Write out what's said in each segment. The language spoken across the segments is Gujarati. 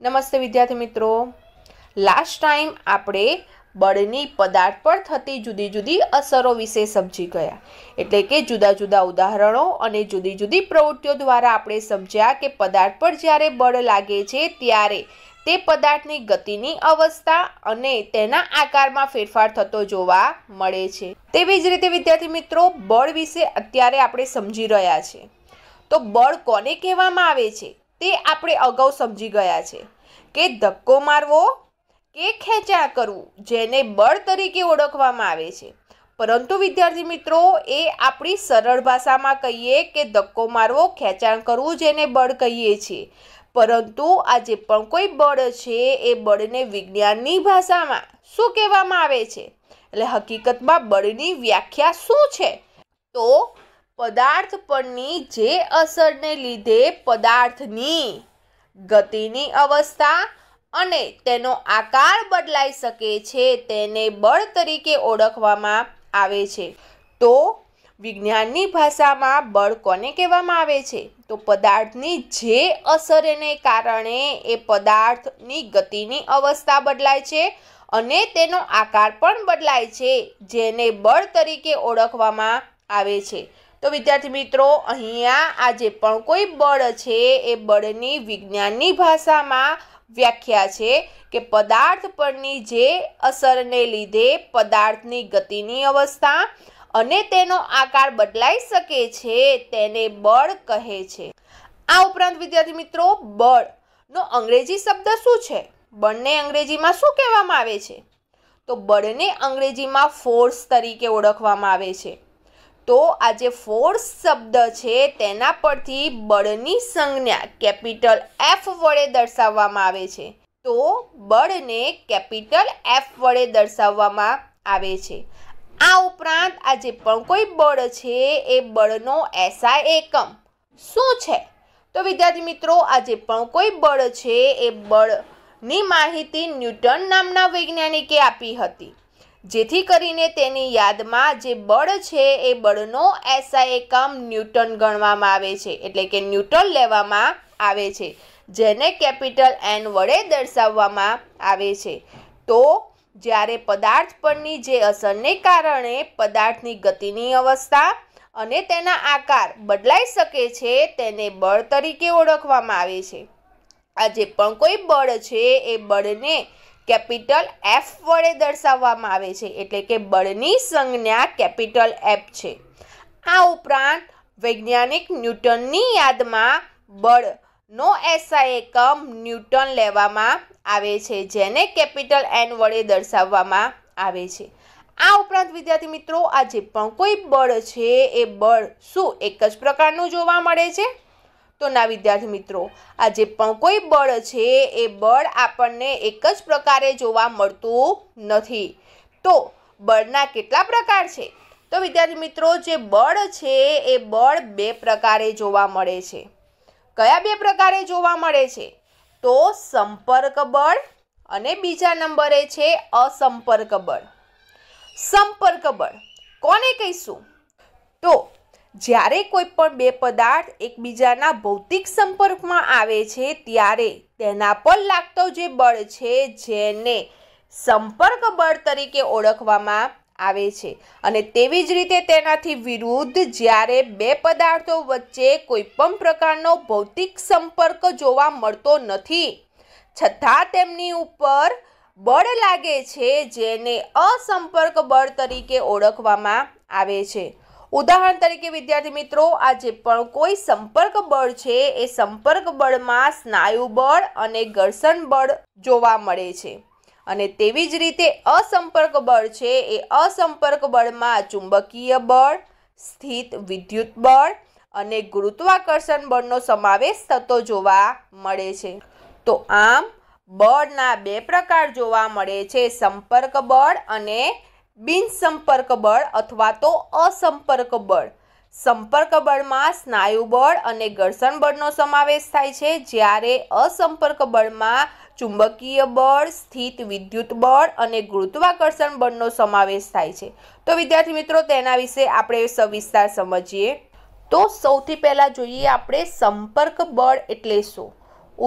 નમસ્તે વિદ્યાર્થી મિત્રો લાસ્ટ ટાઈમ આપણે બળની પદાર્થ પર થતી જુદી જુદી અસરો વિશે સમજી ગયા એટલે કે જુદા જુદા ઉદાહરણો અને જુદી જુદી પ્રવૃત્તિઓ દ્વારા આપણે સમજ્યા કે પદાર્થ પર જ્યારે બળ લાગે છે ત્યારે તે પદાર્થની ગતિની અવસ્થા અને તેના આકારમાં ફેરફાર થતો જોવા મળે છે તેવી જ રીતે વિદ્યાર્થી મિત્રો બળ વિશે અત્યારે આપણે સમજી રહ્યા છે તો બળ કોને કહેવામાં આવે છે તે આપણે અગાઉ સમજી ગયા છે કે ધક્કો મારવો કે ખેંચાણ કરવું જેને બળ તરીકે ઓળખવામાં આવે છે પરંતુ વિદ્યાર્થી મિત્રો એ આપણી સરળ ભાષામાં કહીએ કે ધક્કો મારવો ખેંચાણ કરવું જેને બળ કહીએ છીએ પરંતુ આજે પણ કોઈ બળ છે એ બળને વિજ્ઞાનની ભાષામાં શું કહેવામાં આવે છે એટલે હકીકતમાં બળની વ્યાખ્યા શું છે તો પદાર્થ પરની જે અસરને લીધે પદાર્થની ગતિની અવસ્થા અને તેનો આકાર બદલાઈ શકે છે તેને બળ તરીકે ઓળખવામાં આવે છે તો વિજ્ઞાનની ભાષામાં બળ કોને કહેવામાં આવે છે તો પદાર્થની જે અસરને કારણે એ પદાર્થની ગતિની અવસ્થા બદલાય છે અને તેનો આકાર પણ બદલાય છે જેને બળ તરીકે ઓળખવામાં આવે છે તો વિદ્યાર્થી મિત્રો અહીંયા આજે પણ કોઈ બળ છે એ બળની વિજ્ઞાનની ભાષામાં વ્યાખ્યા છે કે પદાર્થ પરની જે અસરને લીધે પદાર્થની ગતિની અવસ્થા અને તેનો આકાર બદલાઈ શકે છે તેને બળ કહે છે આ ઉપરાંત વિદ્યાર્થી મિત્રો બળ નો અંગ્રેજી શબ્દ શું છે બળને અંગ્રેજીમાં શું કહેવામાં આવે છે તો બળને અંગ્રેજીમાં ફોર્સ તરીકે ઓળખવામાં આવે છે તો આ જે ફોર્સ શબ્દ છે તેના પરથી બળની સંજ્ઞા કેપિટલ એફ વડે દર્શાવવામાં આવે છે તો બળને કેપિટલ એફ વડે દર્શાવવામાં આવે છે આ ઉપરાંત આ જે પણ કોઈ બળ છે એ બળનો એસઆઈ એકમ શું છે તો વિદ્યાર્થી મિત્રો આ જે પણ કોઈ બળ છે એ બળની માહિતી ન્યૂટન નામના વૈજ્ઞાનિકે આપી હતી જેથી કરીને તેની યાદમાં જે બળ છે એ બળનો એસઆઈ એકમ ન્યૂટન ગણવામાં આવે છે એટલે કે ન્યૂટન લેવામાં આવે છે જેને કેપિટલ એન વડે દર્શાવવામાં આવે છે તો જ્યારે પદાર્થ પરની જે અસરને કારણે પદાર્થની ગતિની અવસ્થા અને તેના આકાર બદલાઈ શકે છે તેને બળ તરીકે ઓળખવામાં આવે છે આજે પણ કોઈ બળ છે એ બળને કેપિટલ એફ વડે દર્શાવવામાં આવે છે એટલે કે બળની સંજ્ઞા કેપિટલ એફ છે આ ઉપરાંત વૈજ્ઞાનિક ન્યૂટનની યાદમાં બળનો એસઆઈ એકમ ન્યૂટન લેવામાં આવે છે જેને કેપિટલ એન વડે દર્શાવવામાં આવે છે આ ઉપરાંત વિદ્યાર્થી મિત્રો આજે પણ કોઈ બળ છે એ બળ શું એક જ પ્રકારનું જોવા મળે છે તો ના વિદ્યાર્થી મિત્રો આ જે પણ કોઈ બળ છે એ બળ આપણને એક જ પ્રકારે જોવા મળતું નથી તો બળના કેટલા પ્રકાર છે તો વિદ્યાર્થી મિત્રો જે બળ છે એ બળ બે પ્રકારે જોવા મળે છે કયા બે પ્રકારે જોવા મળે છે તો સંપર્ક બળ અને બીજા નંબરે છે અસંપર્ક બળ સંપર્ક બળ કોને કહીશું તો જ્યારે કોઈ પણ બે પદાર્થ એકબીજાના ભૌતિક સંપર્કમાં આવે છે ત્યારે તેના પર લાગતો જે બળ છે જેને સંપર્ક બળ તરીકે ઓળખવામાં આવે છે અને તેવી જ રીતે તેનાથી વિરુદ્ધ જ્યારે બે પદાર્થો વચ્ચે કોઈપણ પ્રકારનો ભૌતિક સંપર્ક જોવા મળતો નથી છતાં તેમની ઉપર બળ લાગે છે જેને અસંપર્ક બળ તરીકે ઓળખવામાં આવે છે ઉદાહરણ તરીકે વિદ્યાર્થી મિત્રો આજે પણ કોઈ સંપર્ક બળ છે એ સંપર્ક બળમાં સ્નાયુ બળ અને ઘર્ષણ બળ જોવા મળે છે અને તેવી જ રીતે અસંપર્ક બળ છે એ અસંપર્ક બળમાં ચુંબકીય બળ સ્થિત વિદ્યુત બળ અને ગુરુત્વાકર્ષણ બળનો સમાવેશ થતો જોવા મળે છે તો આમ બળના બે પ્રકાર જોવા મળે છે સંપર્ક બળ અને બિનસંપર્ક બળ અથવા તો અસંપર્ક બળ સંપર્ક બળમાં સ્નાયુ બળ અને ઘર્ષણ બળનો સમાવેશ થાય છે જ્યારે અસંપર્ક બળમાં ચુંબકીય બળ સ્થિત વિદ્યુત બળ અને ગુરુત્વાકર્ષણ બળનો સમાવેશ થાય છે તો વિદ્યાર્થી મિત્રો તેના વિશે આપણે સવિસ્તાર સમજીએ તો સૌથી પહેલાં જોઈએ આપણે સંપર્ક બળ એટલે શું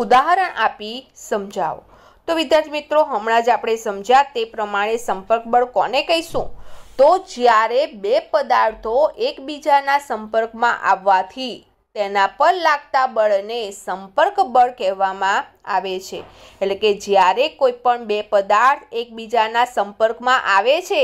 ઉદાહરણ આપી સમજાવો તો વિદ્યાર્થી મિત્રો હમણાં જ આપણે સમજ્યા તે પ્રમાણે સંપર્ક બળ કોને કહીશું તો જ્યારે બે પદાર્થો એકબીજાના સંપર્કમાં આવવાથી તેના પર લાગતા બળને સંપર્ક બળ કહેવામાં આવે છે એટલે કે જ્યારે કોઈ પણ બે પદાર્થ એકબીજાના સંપર્કમાં આવે છે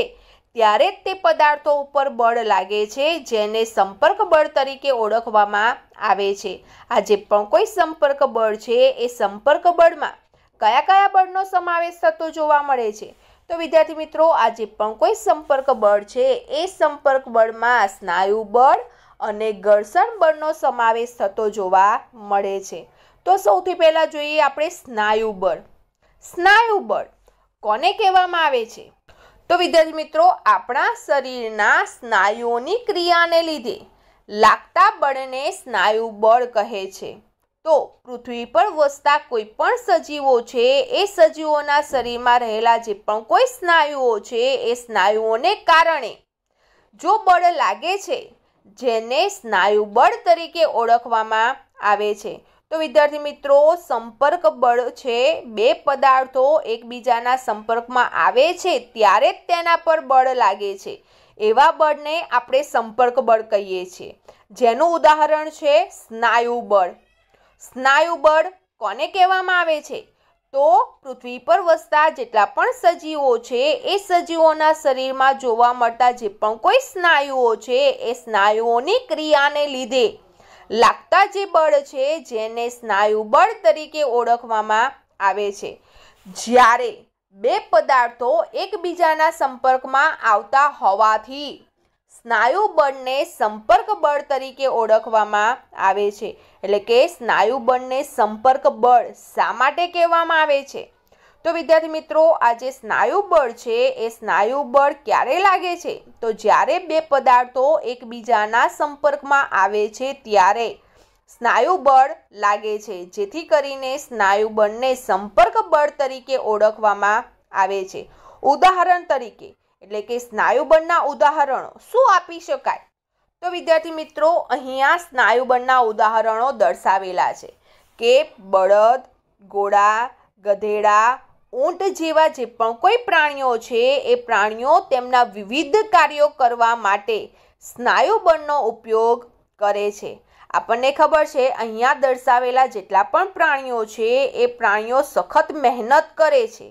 ત્યારે જ તે પદાર્થો ઉપર બળ લાગે છે જેને સંપર્ક બળ તરીકે ઓળખવામાં આવે છે આજે પણ કોઈ સંપર્ક બળ છે એ સંપર્ક બળમાં કયા કયા બળનો સમાવેશ થતો જોવા મળે છે તો વિદ્યાર્થી મિત્રો આજે પણ કોઈ સંપર્ક બળ છે એ સંપર્ક બળમાં સ્નાયુ બળ અને ઘર્ષણ બળનો સમાવેશ થતો જોવા મળે છે તો સૌથી પહેલાં જોઈએ આપણે સ્નાયુ બળ સ્નાયુ બળ કોને કહેવામાં આવે છે તો વિદ્યાર્થી મિત્રો આપણા શરીરના સ્નાયુઓની ક્રિયાને લીધે લાગતા બળને સ્નાયુ બળ કહે છે તો પૃથ્વી પર વસતા કોઈ પણ સજીવો છે એ સજીવોના શરીરમાં રહેલા જે પણ કોઈ સ્નાયુઓ છે એ સ્નાયુઓને કારણે જો બળ લાગે છે જેને સ્નાયુ બળ તરીકે ઓળખવામાં આવે છે તો વિદ્યાર્થી મિત્રો સંપર્ક બળ છે બે પદાર્થો એકબીજાના સંપર્કમાં આવે છે ત્યારે જ તેના પર બળ લાગે છે એવા બળને આપણે સંપર્ક બળ કહીએ છીએ જેનું ઉદાહરણ છે સ્નાયુ બળ સ્નાયુ બળ કોને કહેવામાં આવે છે તો પૃથ્વી પર વસતા જેટલા પણ સજીવો છે એ સજીવોના શરીરમાં જોવા મળતા જે પણ કોઈ સ્નાયુઓ છે એ સ્નાયુઓની ક્રિયાને લીધે લાગતા જે બળ છે જેને સ્નાયુ બળ તરીકે ઓળખવામાં આવે છે જ્યારે બે પદાર્થો એકબીજાના સંપર્કમાં આવતા હોવાથી સ્નાયુ બળને સંપર્ક બળ તરીકે ઓળખવામાં આવે છે એટલે કે સ્નાયુ બળને સંપર્ક બળ શા માટે કહેવામાં આવે છે તો વિદ્યાર્થી મિત્રો આ જે સ્નાયુ બળ છે એ સ્નાયુ બળ ક્યારે લાગે છે તો જ્યારે બે પદાર્થો એકબીજાના સંપર્કમાં આવે છે ત્યારે સ્નાયુ બળ લાગે છે જેથી કરીને સ્નાયુ બળને સંપર્ક બળ તરીકે ઓળખવામાં આવે છે ઉદાહરણ તરીકે એટલે કે સ્નાયુબળના ઉદાહરણો શું આપી શકાય તો વિદ્યાર્થી મિત્રો અહીંયા સ્નાયુબળના ઉદાહરણો દર્શાવેલા છે કે બળદ ઘોડા ગધેડા ઊંટ જેવા જે પણ કોઈ પ્રાણીઓ છે એ પ્રાણીઓ તેમના વિવિધ કાર્યો કરવા માટે સ્નાયુબળનો ઉપયોગ કરે છે આપણને ખબર છે અહીંયા દર્શાવેલા જેટલા પણ પ્રાણીઓ છે એ પ્રાણીઓ સખત મહેનત કરે છે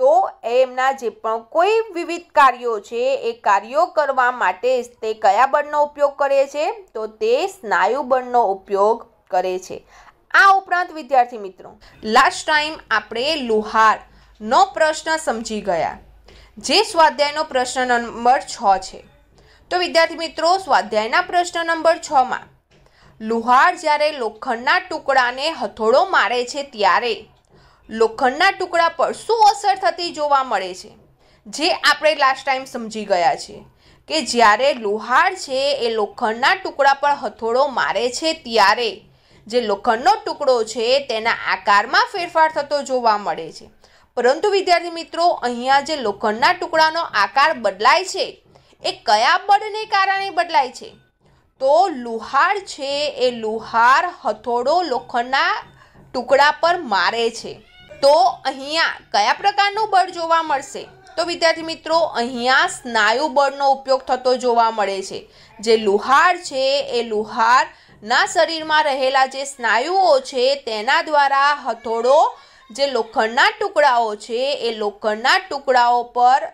તો એમના જે પણ કોઈ વિવિધ કાર્યો છે એ કાર્યો કરવા માટે તે કયા બળનો ઉપયોગ કરે છે તો તે સ્નાયુ બળનો ઉપયોગ કરે છે આ ઉપરાંત વિદ્યાર્થી મિત્રો લાસ્ટ ટાઈમ આપણે લુહારનો પ્રશ્ન સમજી ગયા જે સ્વાધ્યાયનો પ્રશ્ન નંબર છ છે તો વિદ્યાર્થી મિત્રો સ્વાધ્યાયના પ્રશ્ન નંબર છમાં લુહાર જ્યારે લોખંડના ટુકડાને હથોડો મારે છે ત્યારે લોખંડના ટુકડા પર શું અસર થતી જોવા મળે છે જે આપણે લાસ્ટ ટાઈમ સમજી ગયા છીએ કે જ્યારે લુહાર છે એ લોખંડના ટુકડા પર હથોડો મારે છે ત્યારે જે લોખંડનો ટુકડો છે તેના આકારમાં ફેરફાર થતો જોવા મળે છે પરંતુ વિદ્યાર્થી મિત્રો અહીંયા જે લોખંડના ટુકડાનો આકાર બદલાય છે એ કયા બળને કારણે બદલાય છે તો લુહાર છે એ લુહાર હથોડો લોખંડના ટુકડા પર મારે છે તો અહીંયા કયા પ્રકારનું બળ જોવા મળશે તો વિદ્યાર્થી મિત્રો અહીંયા સ્નાયુ બળનો ઉપયોગ થતો જોવા મળે છે જે લુહાર છે એ લુહારના શરીરમાં રહેલા જે સ્નાયુઓ છે તેના દ્વારા હથોડો જે લોખંડના ટુકડાઓ છે એ લોખંડના ટુકડાઓ પર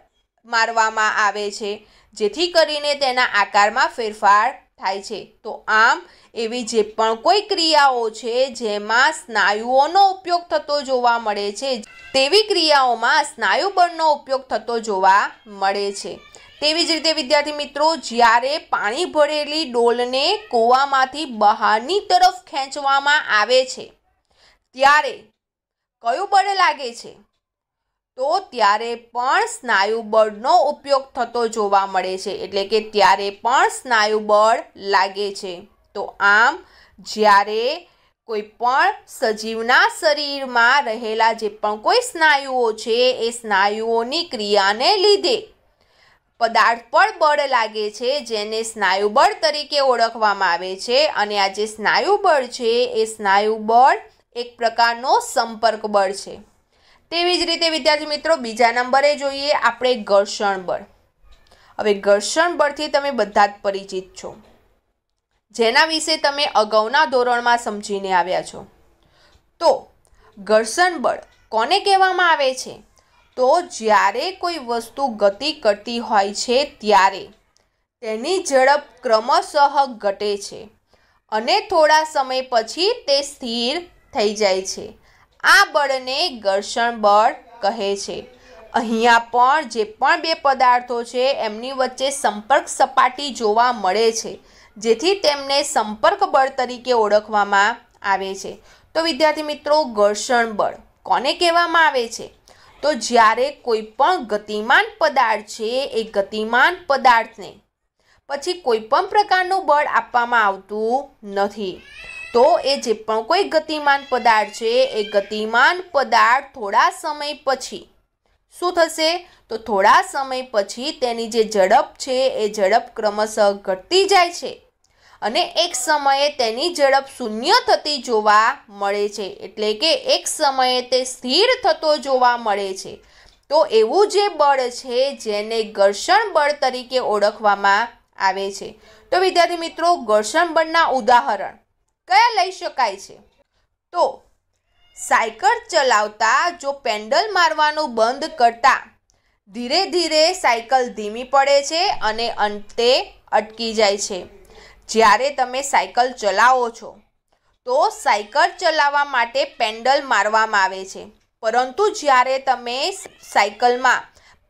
મારવામાં આવે છે જેથી કરીને તેના આકારમાં ફેરફાર થાય છે તો આમ એવી જે પણ કોઈ ક્રિયાઓ છે જેમાં સ્નાયુઓનો ઉપયોગ થતો જોવા મળે છે તેવી ક્રિયાઓમાં સ્નાયુ બળનો ઉપયોગ થતો જોવા મળે છે તેવી જ રીતે વિદ્યાર્થી મિત્રો જ્યારે પાણી ભરેલી ડોલને કૂવામાંથી બહારની તરફ ખેંચવામાં આવે છે ત્યારે કયું બળ લાગે છે તો ત્યારે પણ સ્નાયુ બળનો ઉપયોગ થતો જોવા મળે છે એટલે કે ત્યારે પણ સ્નાયુ બળ લાગે છે તો આમ જ્યારે કોઈ પણ સજીવના શરીરમાં રહેલા જે પણ કોઈ સ્નાયુઓ છે એ સ્નાયુઓની ક્રિયાને લીધે પદાર્થ પર બળ લાગે છે જેને સ્નાયુ બળ તરીકે ઓળખવામાં આવે છે અને આ જે સ્નાયુ બળ છે એ સ્નાયુ બળ એક પ્રકારનો સંપર્ક બળ છે તેવી જ રીતે વિદ્યાર્થી મિત્રો બીજા નંબરે જોઈએ આપણે ઘર્ષણ બળ હવે ઘર્ષણ બળથી તમે બધા જ પરિચિત છો જેના વિશે તમે અગાઉના ધોરણમાં સમજીને આવ્યા છો તો ઘર્ષણ બળ કોને કહેવામાં આવે છે તો જ્યારે કોઈ વસ્તુ ગતિ કરતી હોય છે ત્યારે તેની ઝડપ ક્રમશઃ ઘટે છે અને થોડા સમય પછી તે સ્થિર થઈ જાય છે આ બળને ઘર્ષણ બળ કહે છે અહીંયા પણ જે પણ બે પદાર્થો છે એમની વચ્ચે સંપર્ક સપાટી જોવા મળે છે જેથી તેમને સંપર્ક બળ તરીકે ઓળખવામાં આવે છે તો વિદ્યાર્થી મિત્રો ઘર્ષણ બળ કોને કહેવામાં આવે છે તો જ્યારે કોઈ પણ ગતિમાન પદાર્થ છે એ ગતિમાન પદાર્થને પછી કોઈ પણ પ્રકારનું બળ આપવામાં આવતું નથી તો એ જે પણ કોઈ ગતિમાન પદાર્થ છે એ ગતિમાન પદાર્થ થોડા સમય પછી શું થશે તો થોડા સમય પછી તેની જે ઝડપ છે એ ઝડપ ક્રમશઃ ઘટતી જાય છે અને એક સમયે તેની ઝડપ શૂન્ય થતી જોવા મળે છે એટલે કે એક સમયે તે સ્થિર થતો જોવા મળે છે તો એવું જે બળ છે જેને ઘર્ષણ બળ તરીકે ઓળખવામાં આવે છે તો વિદ્યાર્થી મિત્રો ઘર્ષણ બળના ઉદાહરણ કયા લઈ શકાય છે તો સાયકલ ચલાવતા જો પેન્ડલ મારવાનું બંધ કરતા ધીરે ધીરે સાયકલ ધીમી પડે છે અને અંતે અટકી જાય છે જ્યારે તમે સાયકલ ચલાવો છો તો સાયકલ ચલાવવા માટે પેન્ડલ મારવામાં આવે છે પરંતુ જ્યારે તમે સાયકલમાં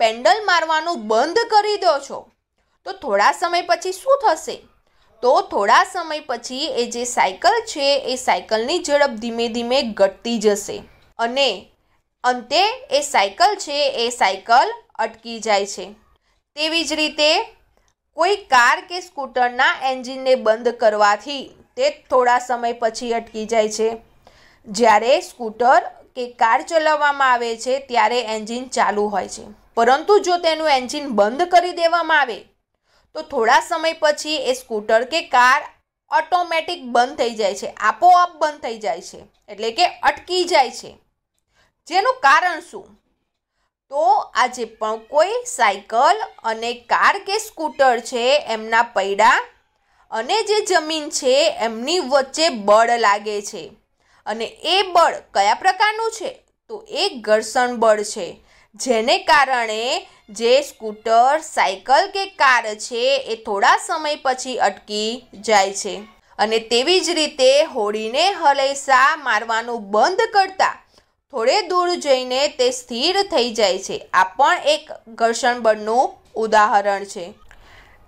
પેન્ડલ મારવાનું બંધ કરી દો છો તો થોડા સમય પછી શું થશે તો થોડા સમય પછી એ જે સાયકલ છે એ સાયકલની ઝડપ ધીમે ધીમે ઘટતી જશે અને અંતે એ સાયકલ છે એ સાયકલ અટકી જાય છે તેવી જ રીતે કોઈ કાર કે સ્કૂટરના એન્જિનને બંધ કરવાથી તે થોડા સમય પછી અટકી જાય છે જ્યારે સ્કૂટર કે કાર ચલાવવામાં આવે છે ત્યારે એન્જિન ચાલુ હોય છે પરંતુ જો તેનું એન્જિન બંધ કરી દેવામાં આવે તો થોડા સમય પછી એ સ્કૂટર કે કાર ઓટોમેટિક બંધ થઈ જાય છે આપોઆપ બંધ થઈ જાય છે એટલે કે અટકી જાય છે જેનું કારણ શું તો આજે પણ કોઈ સાયકલ અને કાર કે સ્કૂટર છે એમના પૈડા અને જે જમીન છે એમની વચ્ચે બળ લાગે છે અને એ બળ કયા પ્રકારનું છે તો એ ઘર્ષણ બળ છે જેને કારણે જે સ્કૂટર સાયકલ કે કાર છે એ થોડા સમય પછી અટકી જાય છે અને તેવી જ રીતે હોડીને હલેસા મારવાનું બંધ કરતા થોડે દૂર જઈને તે સ્થિર થઈ જાય છે આ પણ એક ઘર્ષણ બળનું ઉદાહરણ છે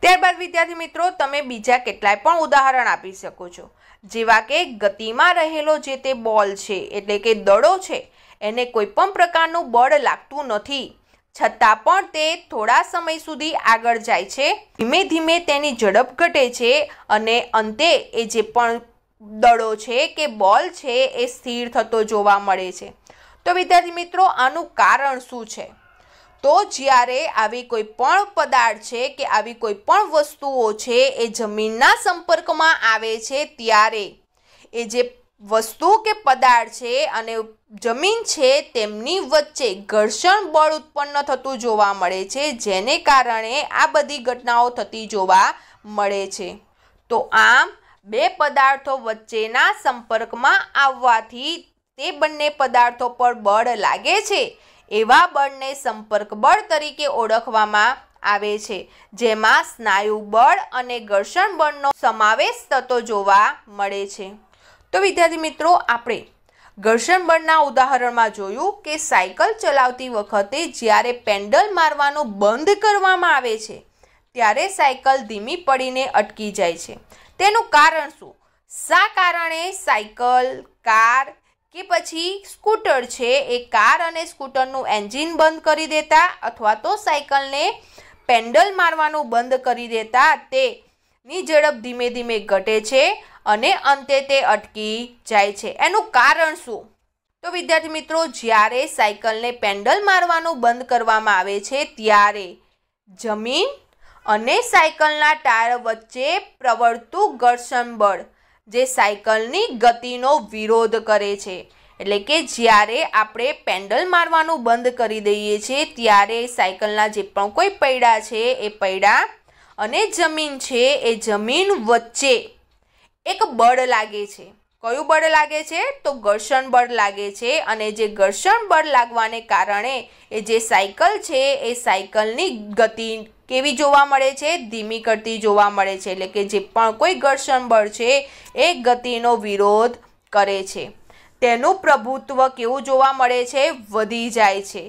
ત્યારબાદ વિદ્યાર્થી મિત્રો તમે બીજા કેટલાય પણ ઉદાહરણ આપી શકો છો જેવા કે ગતિમાં રહેલો જે તે બોલ છે એટલે કે દડો છે એને કોઈ પણ પ્રકારનું બળ લાગતું નથી છતાં પણ તે થોડા સમય સુધી આગળ જાય છે ધીમે ધીમે તેની ઝડપ ઘટે છે અને અંતે એ જે પણ દડો છે કે બોલ છે એ સ્થિર થતો જોવા મળે છે તો વિદ્યાર્થી મિત્રો આનું કારણ શું છે તો જ્યારે આવી કોઈ પણ પદાર્થ છે કે આવી કોઈ પણ વસ્તુઓ છે એ જમીનના સંપર્કમાં આવે છે ત્યારે એ જે વસ્તુ કે પદાર્થ છે અને જમીન છે તેમની વચ્ચે ઘર્ષણ બળ ઉત્પન્ન થતું જોવા મળે છે જેને કારણે આ બધી ઘટનાઓ થતી જોવા મળે છે તો આમ બે પદાર્થો વચ્ચેના સંપર્કમાં આવવાથી તે બંને પદાર્થો પર બળ લાગે છે એવા બળને સંપર્ક બળ તરીકે ઓળખવામાં આવે છે જેમાં સ્નાયુ બળ અને ઘર્ષણ બળનો સમાવેશ થતો જોવા મળે છે તો વિદ્યાર્થી મિત્રો આપણે ઘર્ષણ બળના ઉદાહરણમાં જોયું કે સાયકલ ચલાવતી વખતે જ્યારે પેન્ડલ મારવાનું બંધ કરવામાં આવે છે ત્યારે સાયકલ ધીમી પડીને અટકી જાય છે તેનું કારણ શું શા કારણે સાયકલ કાર કે પછી સ્કૂટર છે એ કાર અને સ્કૂટરનું એન્જિન બંધ કરી દેતા અથવા તો સાયકલને પેન્ડલ મારવાનું બંધ કરી દેતા તેની ઝડપ ધીમે ધીમે ઘટે છે અને અંતે તે અટકી જાય છે એનું કારણ શું તો વિદ્યાર્થી મિત્રો જ્યારે સાયકલને પેન્ડલ મારવાનું બંધ કરવામાં આવે છે ત્યારે જમીન અને સાયકલના ટાયર વચ્ચે પ્રવર્તું ઘર્ષણ બળ જે સાયકલની ગતિનો વિરોધ કરે છે એટલે કે જ્યારે આપણે પેન્ડલ મારવાનું બંધ કરી દઈએ છીએ ત્યારે સાયકલના જે પણ કોઈ પૈડા છે એ પૈડા અને જમીન છે એ જમીન વચ્ચે એક બળ લાગે છે કયું બળ લાગે છે તો ઘર્ષણ બળ લાગે છે અને જે ઘર્ષણ બળ લાગવાને કારણે એ જે સાયકલ છે એ સાયકલની ગતિ કેવી જોવા મળે છે ધીમી કરતી જોવા મળે છે એટલે કે જે પણ કોઈ ઘર્ષણ બળ છે એ ગતિનો વિરોધ કરે છે તેનું પ્રભુત્વ કેવું જોવા મળે છે વધી જાય છે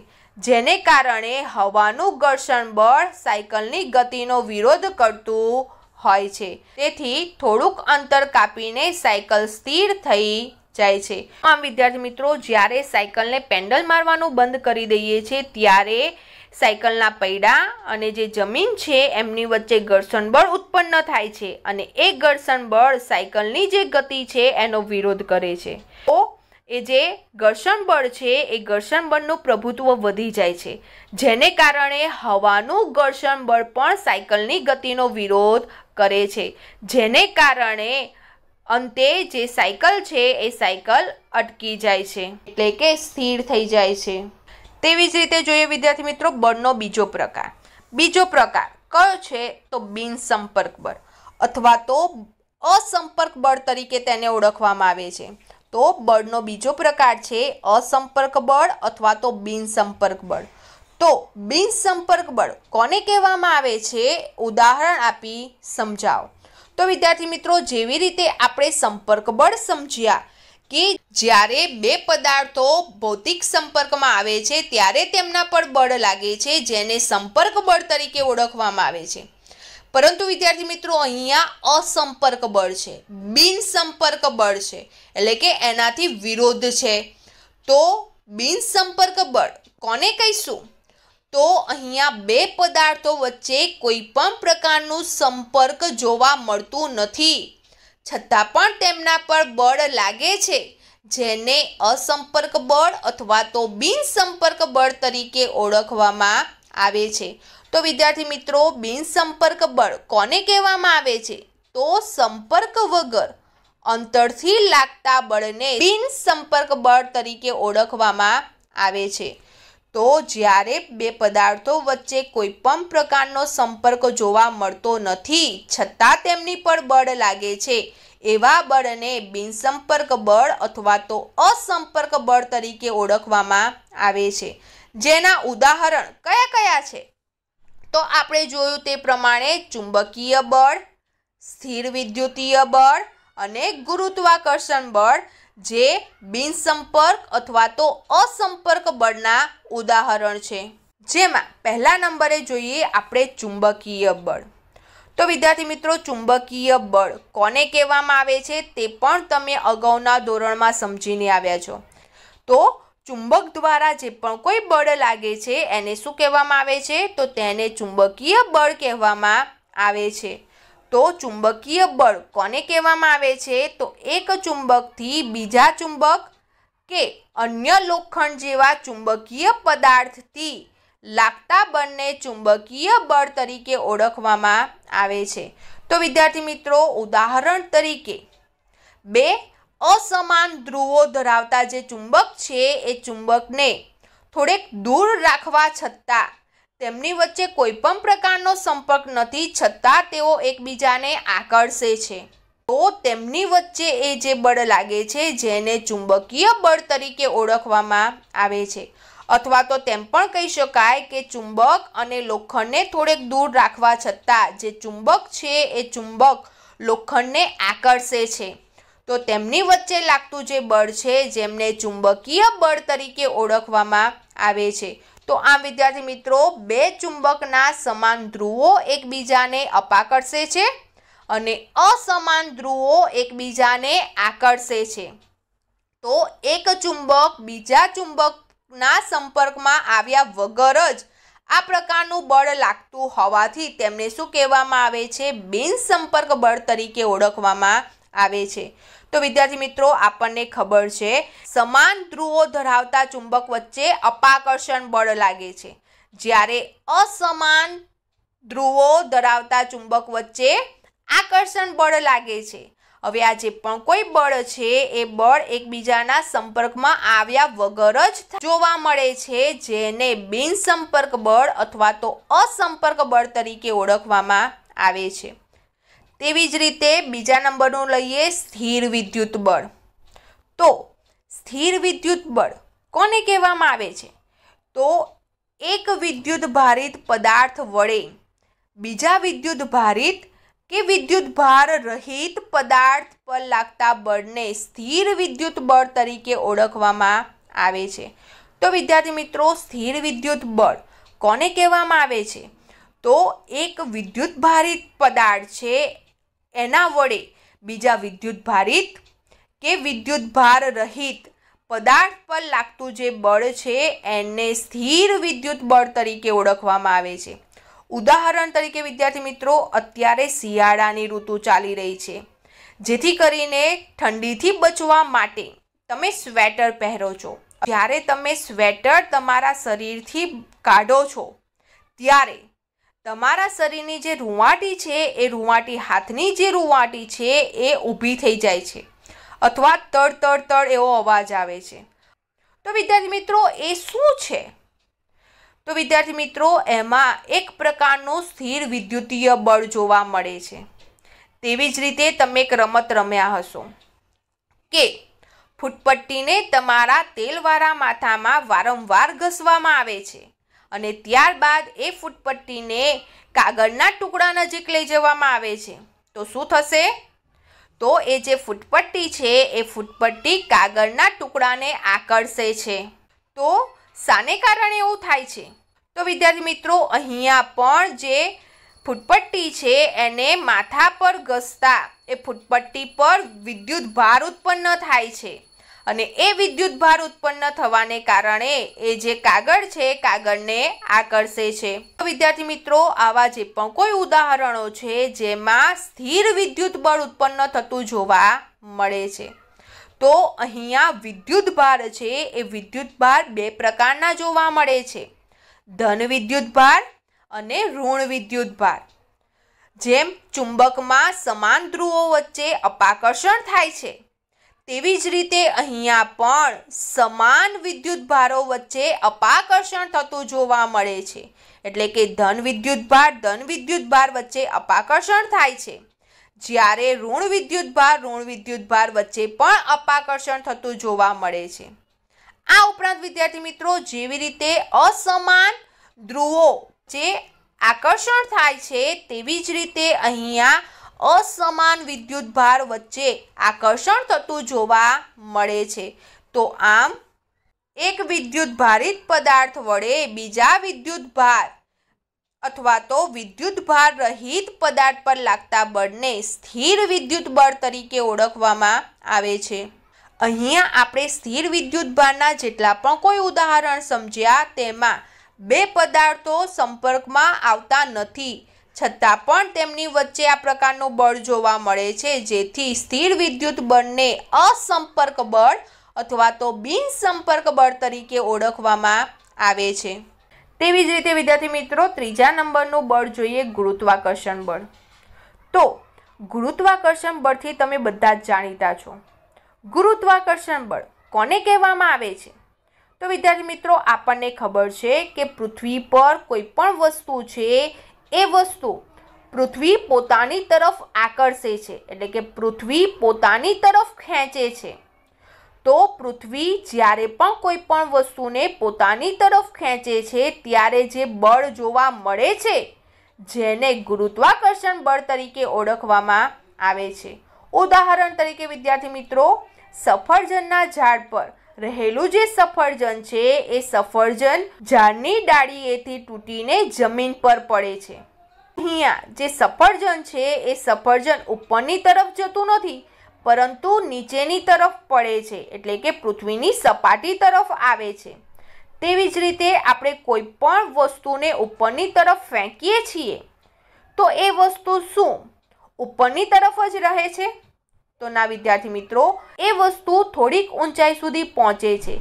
જેને કારણે હવાનું ઘર્ષણ બળ સાયકલની ગતિનો વિરોધ કરતું હોય છે તેથી થોડુંક અંતર કાપીને સાયકલ સ્થિર થઈ જાય છે આમ વિદ્યાર્થી મિત્રો જ્યારે સાયકલને પેન્ડલ મારવાનું બંધ કરી દઈએ છીએ ત્યારે સાયકલના પૈડા અને જે જમીન છે એમની વચ્ચે ઘર્ષણ બળ ઉત્પન્ન થાય છે અને એ ઘર્ષણ બળ સાયકલની જે ગતિ છે એનો વિરોધ કરે છે તો એ જે ઘર્ષણ બળ છે એ ઘર્ષણ બળનું પ્રભુત્વ વધી જાય છે જેને કારણે હવાનું ઘર્ષણ બળ પણ સાયકલની ગતિનો વિરોધ કરે છે જેને કારણે અંતે જે સાયકલ છે એ સાયકલ અટકી જાય છે એટલે કે સ્થિર થઈ જાય છે તેવી જ રીતે જોઈએ વિદ્યાર્થી મિત્રો બળનો બીજો પ્રકાર બીજો પ્રકાર કયો છે તો બિનસંપર્ક બળ અથવા તો અસંપર્ક બળ તરીકે તેને ઓળખવામાં આવે છે તો બળનો બીજો પ્રકાર છે અસંપર્ક બળ અથવા તો બિનસંપર્ક બળ તો બિનસંપર્ક બળ કોને કહેવામાં આવે છે ઉદાહરણ આપી સમજાવો તો વિદ્યાર્થી મિત્રો જેવી રીતે આપણે સંપર્ક બળ સમજ્યા કે જ્યારે બે પદાર્થો ભૌતિક સંપર્કમાં આવે છે ત્યારે તેમના પર બળ લાગે છે જેને સંપર્ક બળ તરીકે ઓળખવામાં આવે છે પરંતુ વિદ્યાર્થી મિત્રો અહીંયા અસંપર્ક બળ છે બિનસંપર્ક બળ છે એટલે કે એનાથી વિરોધ છે તો બિનસંપર્ક બળ કોને કહીશું તો અહીંયા બે પદાર્થો વચ્ચે કોઈ પણ પ્રકારનું સંપર્ક જોવા મળતું નથી છતાં પણ તેમના પર બળ લાગે છે જેને અસંપર્ક બળ અથવા તો બિનસંપર્ક બળ તરીકે ઓળખવામાં આવે છે તો વિદ્યાર્થી મિત્રો બિનસંપર્ક બળ કોને કહેવામાં આવે છે તો સંપર્ક વગર અંતરથી લાગતા બળને બિનસંપર્ક બળ તરીકે ઓળખવામાં આવે છે તો જ્યારે બે પદાર્થો વચ્ચે કોઈ પણ પ્રકારનો સંપર્ક જોવા મળતો નથી છતાં તેમની પર બળ લાગે છે એવા બળને બિનસંપર્ક બળ અથવા તો અસંપર્ક બળ તરીકે ઓળખવામાં આવે છે જેના ઉદાહરણ કયા કયા છે તો આપણે જોયું તે પ્રમાણે ચુંબકીય બળ સ્થિર વિદ્યુતીય બળ અને ગુરુત્વાકર્ષણ બળ જે બિનસંપર્ક અથવા તો અસંપર્ક બળના ઉદાહરણ છે જેમાં પહેલા નંબરે જોઈએ આપણે ચુંબકીય બળ તો વિદ્યાર્થી મિત્રો ચુંબકીય બળ કોને કહેવામાં આવે છે તે પણ તમે અગાઉના ધોરણમાં સમજીને આવ્યા છો તો ચુંબક દ્વારા જે પણ કોઈ બળ લાગે છે એને શું કહેવામાં આવે છે તો તેને ચુંબકીય બળ કહેવામાં આવે છે તો ચુંબકીય બળ કોને કહેવામાં આવે છે તો એક ચુંબકથી બીજા ચુંબક કે અન્ય લોખંડ જેવા ચુંબકીય પદાર્થથી લાગતા બળને ચુંબકીય બળ તરીકે ઓળખવામાં આવે છે તો વિદ્યાર્થી મિત્રો ઉદાહરણ તરીકે બે અસમાન ધ્રુવો ધરાવતા જે ચુંબક છે એ ચુંબકને થોડેક દૂર રાખવા છતાં તેમની વચ્ચે કોઈપણ પ્રકારનો સંપર્ક નથી છતાં તેઓ એકબીજાને આકર્ષે છે તો તેમની વચ્ચે એ જે બળ લાગે છે જેને ચુંબકીય બળ તરીકે ઓળખવામાં આવે છે અથવા તો તેમ પણ કહી શકાય કે ચુંબક અને લોખંડને થોડેક દૂર રાખવા છતાં જે ચુંબક છે એ ચુંબક લોખંડને આકર્ષે છે તો તેમની વચ્ચે લાગતું જે બળ છે જેમને ચુંબકીય બળ તરીકે ઓળખવામાં આવે છે તો આમ વિદ્યાર્થી મિત્રો બે ચુંબકના સમાન ધ્રુવો એકબીજાને અપાકર્ષે છે અને અસમાન ધ્રુવો એકબીજાને આકર્ષે છે તો એક ચુંબક બીજા ચુંબકના સંપર્કમાં આવ્યા વગર જ આ પ્રકારનું બળ લાગતું હોવાથી તેમને શું કહેવામાં આવે છે બિન સંપર્ક બળ તરીકે ઓળખવામાં આવે છે તો વિદ્યાર્થી મિત્રો આપણને ખબર છે સમાન ધ્રુવો ધરાવતા ચુંબક વચ્ચે અપાકર્ષણ બળ લાગે છે જ્યારે અસમાન ધ્રુવો ધરાવતા ચુંબક વચ્ચે આકર્ષણ બળ લાગે છે હવે આ જે પણ કોઈ બળ છે એ બળ એકબીજાના સંપર્કમાં આવ્યા વગર જ જોવા મળે છે જેને બિનસંપર્ક બળ અથવા તો અસંપર્ક બળ તરીકે ઓળખવામાં આવે છે તેવી જ રીતે બીજા નંબરનું લઈએ સ્થિર વિદ્યુત બળ તો સ્થિર વિદ્યુત બળ કોને કહેવામાં આવે છે તો એક વિદ્યુત ભારિત પદાર્થ વડે બીજા વિદ્યુત ભારિત કે વિદ્યુત ભાર રહિત પદાર્થ પર લાગતા બળને સ્થિર વિદ્યુત બળ તરીકે ઓળખવામાં આવે છે તો વિદ્યાર્થી મિત્રો સ્થિર વિદ્યુત બળ કોને કહેવામાં આવે છે તો એક વિદ્યુત ભારિત પદાર્થ છે એના વડે બીજા વિદ્યુત ભારિત કે વિદ્યુત ભાર રહિત પદાર્થ પર લાગતું જે બળ છે એને સ્થિર વિદ્યુત બળ તરીકે ઓળખવામાં આવે છે ઉદાહરણ તરીકે વિદ્યાર્થી મિત્રો અત્યારે શિયાળાની ઋતુ ચાલી રહી છે જેથી કરીને ઠંડીથી બચવા માટે તમે સ્વેટર પહેરો છો જ્યારે તમે સ્વેટર તમારા શરીરથી કાઢો છો ત્યારે તમારા શરીરની જે રૂંવાટી છે એ રૂંવાટી હાથની જે રૂંવાટી છે એ ઊભી થઈ જાય છે અથવા તડ તડ તડ એવો અવાજ આવે છે તો વિદ્યાર્થી મિત્રો એ શું છે તો વિદ્યાર્થી મિત્રો એમાં એક પ્રકારનું સ્થિર વિદ્યુતીય બળ જોવા મળે છે તેવી જ રીતે તમે એક રમત રમ્યા હશો કે ફૂટપટ્ટીને તમારા તેલવાળા માથામાં વારંવાર ઘસવામાં આવે છે અને ત્યારબાદ એ ફૂટપટ્ટીને કાગળના ટુકડા નજીક લઈ જવામાં આવે છે તો શું થશે તો એ જે ફૂટપટ્ટી છે એ ફૂટપટ્ટી કાગળના ટુકડાને આકર્ષે છે તો સાને કારણે એવું થાય છે તો વિદ્યાર્થી મિત્રો અહીંયા પણ જે ફૂટપટ્ટી છે એને માથા પર ઘસતા એ ફૂટપટ્ટી પર વિદ્યુત ભાર ઉત્પન્ન થાય છે અને એ વિદ્યુત ભાર ઉત્પન્ન થવાને કારણે એ જે કાગળ છે કાગળને આકર્ષે છે વિદ્યાર્થી મિત્રો આવા જે પણ કોઈ ઉદાહરણો છે જેમાં સ્થિર વિદ્યુત બળ ઉત્પન્ન થતું જોવા મળે છે તો અહીંયા વિદ્યુત ભાર છે એ વિદ્યુત ભાર બે પ્રકારના જોવા મળે છે ધન વિદ્યુત ભાર અને ઋણ વિદ્યુત ભાર જેમ ચુંબકમાં સમાન ધ્રુવો વચ્ચે અપાકર્ષણ થાય છે તેવી જ રીતે અહીંયા પણ સમાન વિદ્યુત ભારો વચ્ચે અપાકર્ષણ થતું જોવા મળે છે એટલે કે ધન વિદ્યુત ભાર ધન વિદ્યુત ભાર વચ્ચે અપાકર્ષણ થાય છે જ્યારે ઋણ વિદ્યુત ભાર ઋણ વિદ્યુત ભાર વચ્ચે પણ અપાકર્ષણ થતું જોવા મળે છે આ ઉપરાંત વિદ્યાર્થી મિત્રો જેવી રીતે અસમાન ધ્રુવો જે આકર્ષણ થાય છે તેવી જ રીતે અહીંયા અસમાન વિદ્યુત ભાર વચ્ચે આકર્ષણ થતું જોવા મળે છે તો આમ એક વિદ્યુત ભારિત પદાર્થ વડે બીજા વિદ્યુત ભાર અથવા તો વિદ્યુત ભાર રહિત પદાર્થ પર લાગતા બળને સ્થિર વિદ્યુત બળ તરીકે ઓળખવામાં આવે છે અહીંયા આપણે સ્થિર વિદ્યુત ભારના જેટલા પણ કોઈ ઉદાહરણ સમજ્યા તેમાં બે પદાર્થો સંપર્કમાં આવતા નથી છતાં પણ તેમની વચ્ચે આ પ્રકારનો બળ જોવા મળે છે જેથી સ્થિર વિદ્યુત બળને અસંપર્ક બળ અથવા તો બિનસંપર્ક બળ તરીકે ઓળખવામાં આવે છે તેવી જ રીતે વિદ્યાર્થી મિત્રો ત્રીજા નંબરનું બળ જોઈએ ગુરુત્વાકર્ષણ બળ તો ગુરુત્વાકર્ષણ બળથી તમે બધા જ જાણીતા છો ગુરુત્વાકર્ષણ બળ કોને કહેવામાં આવે છે તો વિદ્યાર્થી મિત્રો આપણને ખબર છે કે પૃથ્વી પર કોઈ પણ વસ્તુ છે એ વસ્તુ પૃથ્વી પોતાની તરફ આકર્ષે છે એટલે કે પૃથ્વી પોતાની તરફ ખેંચે છે તો પૃથ્વી જ્યારે પણ કોઈ પણ વસ્તુને પોતાની તરફ ખેંચે છે ત્યારે જે બળ જોવા મળે છે જેને ગુરુત્વાકર્ષણ બળ તરીકે ઓળખવામાં આવે છે ઉદાહરણ તરીકે વિદ્યાર્થી મિત્રો સફરજનના ઝાડ પર રહેલું જે સફરજન છે એ સફરજન ઝાડની ડાળીએથી તૂટીને જમીન પર પડે છે અહીંયા જે સફરજન છે એ સફરજન ઉપરની તરફ જતું નથી પરંતુ નીચેની તરફ પડે છે એટલે કે પૃથ્વીની સપાટી તરફ આવે છે તેવી જ રીતે આપણે કોઈ પણ વસ્તુને ઉપરની તરફ ફેંકીએ છીએ તો એ વસ્તુ શું ઉપરની તરફ જ રહે છે તો ના વિદ્યાર્થી મિત્રો એ વસ્તુ થોડીક ઊંચાઈ સુધી પહોંચે છે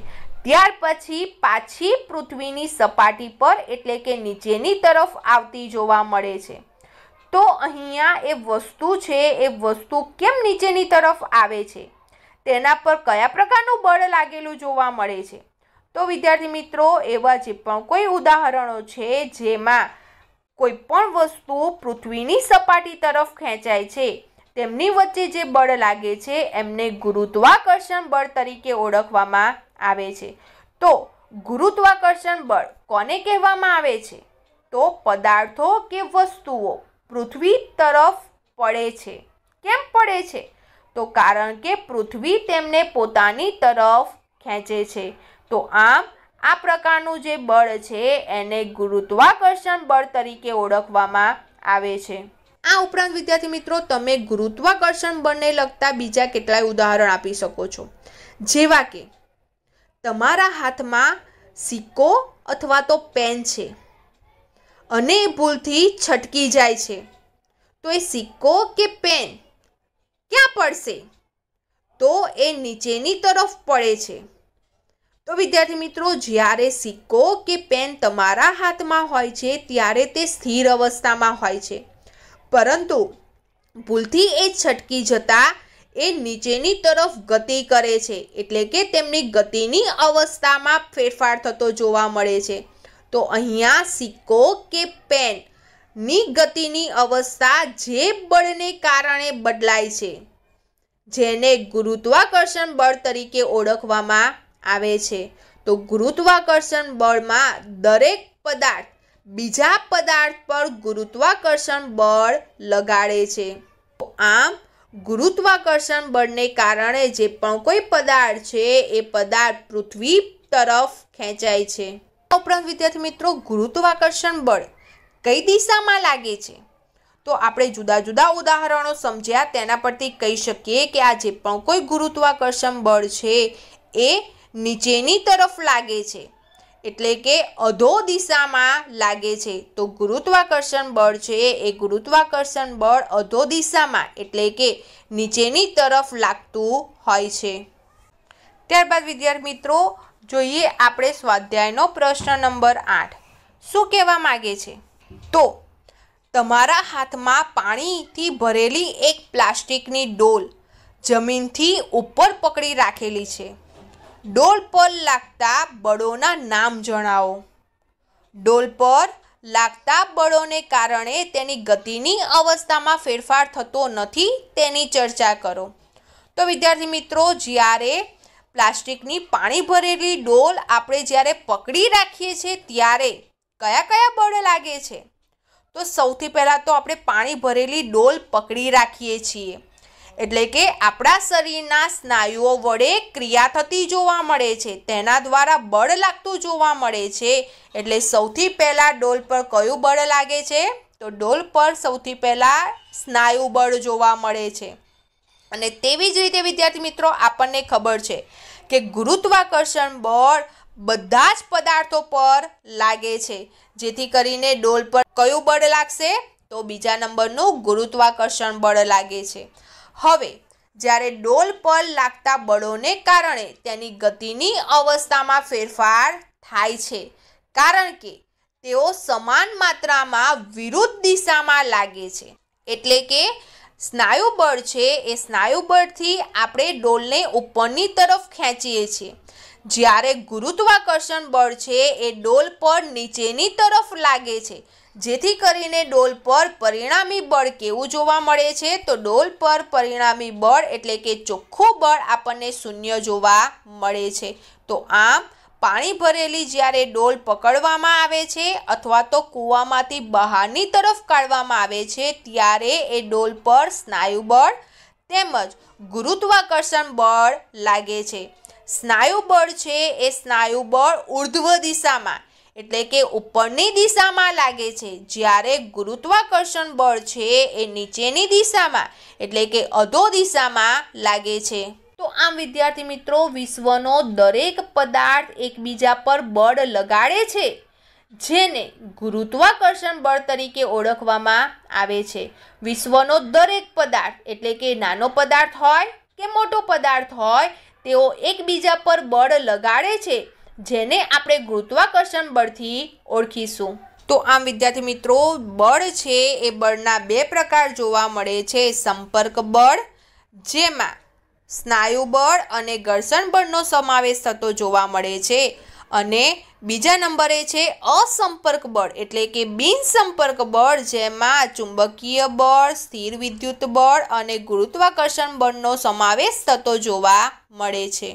ત્યાર પછી પાછી પૃથ્વીની સપાટી પર એટલે કે નીચેની તરફ આવતી જોવા મળે છે તો અહીંયા એ વસ્તુ છે એ વસ્તુ કેમ નીચેની તરફ આવે છે તેના પર કયા પ્રકારનું બળ લાગેલું જોવા મળે છે તો વિદ્યાર્થી મિત્રો એવા જે પણ કોઈ ઉદાહરણો છે જેમાં કોઈ પણ વસ્તુ પૃથ્વીની સપાટી તરફ ખેંચાય છે તેમની વચ્ચે જે બળ લાગે છે એમને ગુરુત્વાકર્ષણ બળ તરીકે ઓળખવામાં આવે છે તો ગુરુત્વાકર્ષણ બળ કોને કહેવામાં આવે છે તો પદાર્થો કે વસ્તુઓ પૃથ્વી તરફ પડે છે કેમ પડે છે તો કારણ કે પૃથ્વી તેમને પોતાની તરફ ખેંચે છે તો આમ આ પ્રકારનું જે બળ છે એને ગુરુત્વાકર્ષણ બળ તરીકે ઓળખવામાં આવે છે આ ઉપરાંત વિદ્યાર્થી મિત્રો તમે ગુરુત્વાકર્ષણ બળને લગતા બીજા કેટલાય ઉદાહરણ આપી શકો છો જેવા કે તમારા હાથમાં સિક્કો અથવા તો પેન છે અને એ ભૂલથી છટકી જાય છે તો એ સિક્કો કે પેન ક્યાં પડશે તો એ નીચેની તરફ પડે છે તો વિદ્યાર્થી મિત્રો જ્યારે સિક્કો કે પેન તમારા હાથમાં હોય છે ત્યારે તે સ્થિર અવસ્થામાં હોય છે પરંતુ ભૂલથી એ છટકી જતા એ નીચેની તરફ ગતિ કરે છે એટલે કે તેમની ગતિની અવસ્થામાં ફેરફાર થતો જોવા મળે છે તો અહીંયા સિક્કો કે પેન ની ગતિની અવસ્થા જે બળને કારણે બદલાય છે જેને ગુરુત્વાકર્ષણ બળ તરીકે ઓળખવામાં આવે છે તો ગુરુત્વાકર્ષણ બળમાં દરેક પદાર્થ બીજા પદાર્થ પર ગુરુત્વાકર્ષણ બળ લગાડે છે આમ ગુરુત્વાકર્ષણ બળને કારણે જે પણ કોઈ પદાર્થ છે એ પદાર્થ પૃથ્વી તરફ ખેંચાય છે ઉપરાંત વિદ્યાર્થી મિત્રો ગુરુત્વાકર્ષણ બળ કઈ દિશામાં લાગે છે તો આપણે જુદા જુદા ઉદાહરણો સમજ્યા તેના પરથી કહી શકીએ કે આ જે પણ કોઈ ગુરુત્વાકર્ષણ બળ છે એ નીચેની તરફ લાગે છે એટલે કે અધો દિશામાં લાગે છે તો ગુરુત્વાકર્ષણ બળ છે એ ગુરુત્વાકર્ષણ બળ અધો દિશામાં એટલે કે નીચેની તરફ લાગતું હોય છે ત્યારબાદ વિદ્યાર્થી મિત્રો જોઈએ આપણે સ્વાધ્યાયનો પ્રશ્ન નંબર આઠ શું કહેવા માગે છે તો તમારા હાથમાં પાણીથી ભરેલી એક પ્લાસ્ટિકની ડોલ જમીનથી ઉપર પકડી રાખેલી છે ડોલ પર લાગતા બળોના નામ જણાવો ડોલ પર લાગતા બળોને કારણે તેની ગતિની અવસ્થામાં ફેરફાર થતો નથી તેની ચર્ચા કરો તો વિદ્યાર્થી મિત્રો જ્યારે પ્લાસ્ટિકની પાણી ભરેલી ડોલ આપણે જ્યારે પકડી રાખીએ છીએ ત્યારે કયા કયા બળ લાગે છે તો સૌથી પહેલાં તો આપણે પાણી ભરેલી ડોલ પકડી રાખીએ છીએ એટલે કે આપણા શરીરના સ્નાયુઓ વડે ક્રિયા થતી જોવા મળે છે તેના દ્વારા બળ લાગતું જોવા મળે છે એટલે સૌથી પહેલાં ડોલ પર કયું બળ લાગે છે તો ડોલ પર સૌથી પહેલાં સ્નાયુ બળ જોવા મળે છે અને તેવી જ રીતે વિદ્યાર્થી મિત્રો આપણને ખબર છે કે ગુરુત્વાકર્ષણ બળ બધા જ પદાર્થો પર લાગે છે જેથી કરીને ડોલ પર કયું બળ લાગશે તો બીજા નંબરનું ગુરુત્વાકર્ષણ બળ લાગે છે હવે જ્યારે ડોલ પર લાગતા બળોને કારણે તેની ગતિની અવસ્થામાં ફેરફાર થાય છે કારણ કે તેઓ સમાન માત્રામાં વિરુદ્ધ દિશામાં લાગે છે એટલે કે સ્નાયુ બળ છે એ સ્નાયુબળથી આપણે ડોલને ઉપરની તરફ ખેંચીએ છીએ જ્યારે ગુરુત્વાકર્ષણ બળ છે એ ડોલ પર નીચેની તરફ લાગે છે જેથી કરીને ડોલ પર પરિણામી બળ કેવું જોવા મળે છે તો ડોલ પર પરિણામી બળ એટલે કે ચોખ્ખું બળ આપણને શૂન્ય જોવા મળે છે તો આમ પાણી ભરેલી જ્યારે ડોલ પકડવામાં આવે છે અથવા તો કૂવામાંથી બહારની તરફ કાઢવામાં આવે છે ત્યારે એ ડોલ પર સ્નાયુબળ તેમજ ગુરુત્વાકર્ષણ બળ લાગે છે સ્નાયુ બળ છે એ સ્નાયુ બળ ઉર્ધ્વ દિશામાં એટલે કે ઉપરની દિશામાં લાગે છે જ્યારે ગુરુત્વાકર્ષણ બળ છે એ નીચેની દિશામાં એટલે કે અધો દિશામાં લાગે છે તો આમ વિદ્યાર્થી મિત્રો વિશ્વનો દરેક પદાર્થ એકબીજા પર બળ લગાડે છે જેને ગુરુત્વાકર્ષણ બળ તરીકે ઓળખવામાં આવે છે વિશ્વનો દરેક પદાર્થ એટલે કે નાનો પદાર્થ હોય કે મોટો પદાર્થ હોય તેઓ એકબીજા પર બળ લગાડે છે જેને આપણે ગુરુત્વાકર્ષણ બળથી ઓળખીશું તો આમ વિદ્યાર્થી મિત્રો બળ છે એ બળના બે પ્રકાર જોવા મળે છે સંપર્ક બળ જેમાં સ્નાયુ બળ અને ઘર્ષણ બળનો સમાવેશ થતો જોવા મળે છે અને બીજા નંબરે છે અસંપર્ક બળ એટલે કે બિનસંપર્ક બળ જેમાં ચુંબકીય બળ સ્થિર વિદ્યુત બળ અને ગુરુત્વાકર્ષણ બળનો સમાવેશ થતો જોવા મળે છે